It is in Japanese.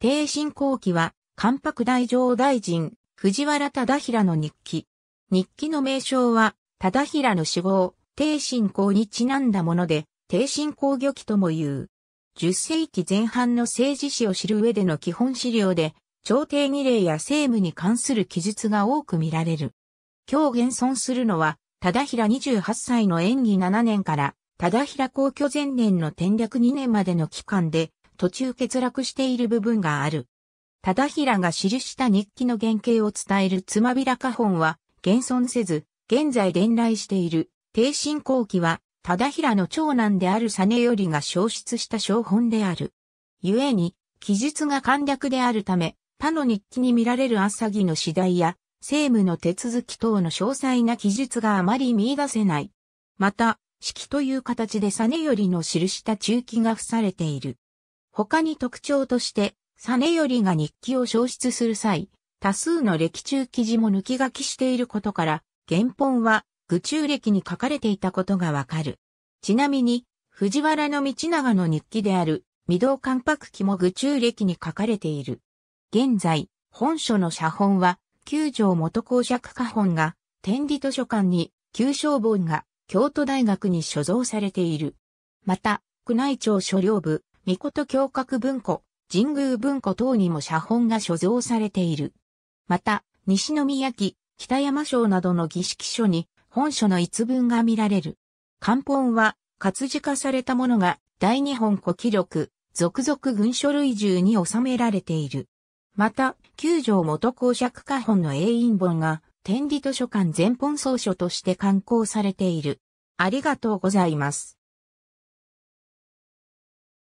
低進後期は、関白大上大臣、藤原忠平の日記。日記の名称は、忠平の死亡、低進後にちなんだもので、低進後漁記とも言う。10世紀前半の政治史を知る上での基本資料で、朝廷儀礼や政務に関する記述が多く見られる。今日現存するのは、忠平28歳の演技7年から、忠平皇居前年の転略2年までの期間で、途中欠落している部分がある。忠平が記した日記の原型を伝えるつまびらか本は、現存せず、現在伝来している、帝神後期は、忠平の長男である実頼が消失した小本である。故に、記述が簡略であるため、他の日記に見られる朝木の次第や、政務の手続き等の詳細な記述があまり見出せない。また、式という形で実頼の記した中記が付されている。他に特徴として、実りが日記を消失する際、多数の歴中記事も抜き書きしていることから、原本は愚中歴に書かれていたことがわかる。ちなみに、藤原道長の日記である、御堂関白記も愚中歴に書かれている。現在、本書の写本は、九条元公爵家本が、天理図書館に、旧小本が、京都大学に所蔵されている。また、宮内庁所領部、御事教閣文庫、神宮文庫等にも写本が所蔵されている。また、西宮城、北山省などの儀式書に本書の一文が見られる。漢本は活字化されたものが大日本古記録、続々軍書類中に収められている。また、九条元公爵家本の永印本が天理図書館全本総書として刊行されている。ありがとうございます。